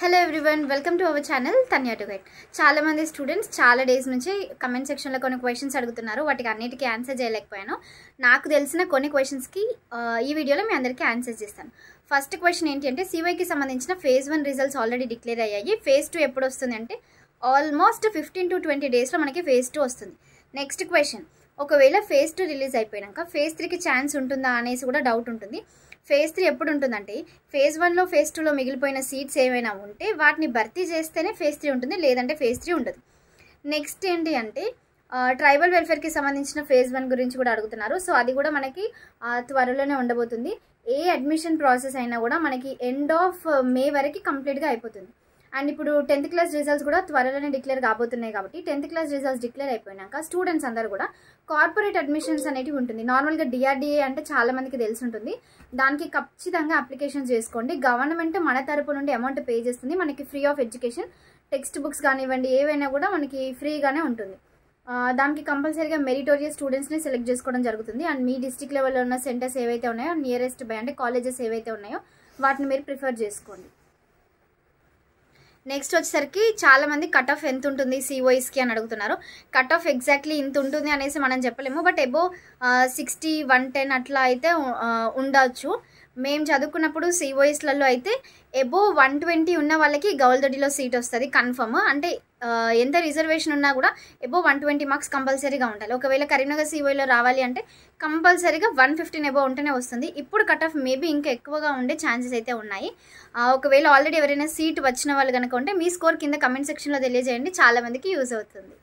hello everyone welcome to our channel Tanya to guide చాలామంది students చాలా days నుంచి comment సెక్షన్లో కొన్ని క్వశ్చన్స్ అడుగుతున్నారు వాటికి అన్నిటికీ ఆన్సర్ చేయలేకపోయాను నాకు తెలిసిన కొన్ని క్వశ్చన్స్కి ఈ వీడియోలో మీ అందరికీ ఆన్సర్ చేస్తాను ఫస్ట్ క్వశ్చన్ ఏంటి అంటే సివైకి సంబంధించిన phase one results already declare అయ్యాయి ఫేజ్ టూ ఎప్పుడు వస్తుంది అంటే ఆల్మోస్ట్ ఫిఫ్టీన్ టు ట్వంటీ డేస్లో మనకి ఫేజ్ టూ వస్తుంది నెక్స్ట్ క్వశ్చన్ ఒకవేళ ఫేజ్ టూ రిలీజ్ అయిపోయాక ఫేజ్ త్రీకి ఛాన్స్ ఉంటుందా అనేసి కూడా డౌట్ ఉంటుంది ఫేజ్ త్రీ ఎప్పుడు ఉంటుందంటే ఫేజ్ వన్లో ఫేజ్ టూలో మిగిలిపోయిన సీట్స్ ఏమైనా ఉంటే వాటిని భర్తీ చేస్తేనే ఫేజ్ త్రీ ఉంటుంది లేదంటే ఫేజ్ త్రీ ఉండదు నెక్స్ట్ ఏంటి అంటే ట్రైబల్ వెల్ఫేర్కి సంబంధించిన ఫేజ్ వన్ గురించి కూడా అడుగుతున్నారు సో అది కూడా మనకి త్వరలోనే ఉండబోతుంది ఏ అడ్మిషన్ ప్రాసెస్ అయినా కూడా మనకి ఎండ్ ఆఫ్ మే వరకు కంప్లీట్గా అయిపోతుంది అండ్ ఇప్పుడు టెన్త్ క్లాస్ రిజల్ట్స్ కూడా త్వరలోనే డిక్లేర్ కాబోతున్నాయి కాబట్టి టెన్త్ క్లాస్ రిజల్ట్స్ డిక్లేర్ అయిపోయినాక స్టూడెంట్స్ అందరూ కూడా కార్పొరేట్ అడ్మిషన్స్ అనేటివి ఉంటుంది నార్మల్గా డిఆర్డిఏ అంటే చాలా మందికి తెలిసి ఉంటుంది దానికి ఖచ్చితంగా అప్లికేషన్ చేసుకోండి గవర్నమెంట్ మన తరపు నుండి అమౌంట్ పే చేస్తుంది మనకి free of education text books కానివ్వండి ఏవైనా కూడా మనకి ఫ్రీగానే ఉంటుంది దానికి కంపల్సరీగా మెరిటోరియస్ స్టూడెంట్స్ని సెలెక్ట్ చేసుకోవడం జరుగుతుంది అండ్ మీ డిస్టిక్ లెవెల్లో ఉన్న సెంటర్స్ ఏవైతే ఉన్నాయో నియరెస్ట్ బై అంటే కాలేజెస్ ఏవైతే ఉన్నాయో వాటిని మీరు ప్రిఫర్ చేసుకోండి నెక్స్ట్ వచ్చేసరికి మంది కట్ ఆఫ్ ఎంత ఉంటుంది సిఓఎస్కి అని అడుగుతున్నారు కట్ ఆఫ్ ఎగ్జాక్ట్లీ ఇంత ఉంటుంది అనేసి మనం చెప్పలేము but above sixty one ten అట్లా అయితే uh, ఉండవచ్చు మేము చదువుకున్నప్పుడు సిఓఎస్లలో అయితే ఎబో వన్ ట్వంటీ ఉన్న వాళ్ళకి గౌల్దడిలో సీట్ వస్తుంది కన్ఫర్మ్ అంటే ఎంత రిజర్వేషన్ ఉన్నా కూడా ఎబో వన్ ట్వంటీ మార్క్స్ కంపల్సరీగా ఉండాలి ఒకవేళ కరీంనగర్ సిఓలో e రావాలి అంటే కంపల్సరీగా వన్ ఫిఫ్టీన్ ఎబో ఉంటేనే వస్తుంది ఇప్పుడు కట్ ఆఫ్ మేబీ ఇంకా ఎక్కువగా ఉండే ఛాన్సెస్ అయితే ఉన్నాయి ఒకవేళ ఆల్రెడీ ఎవరైనా సీట్ వచ్చిన వాళ్ళు కనుక ఉంటే మీ స్కోర్ కింద కమెంట్ సెక్షన్లో తెలియజేయండి చాలామందికి యూజ్ అవుతుంది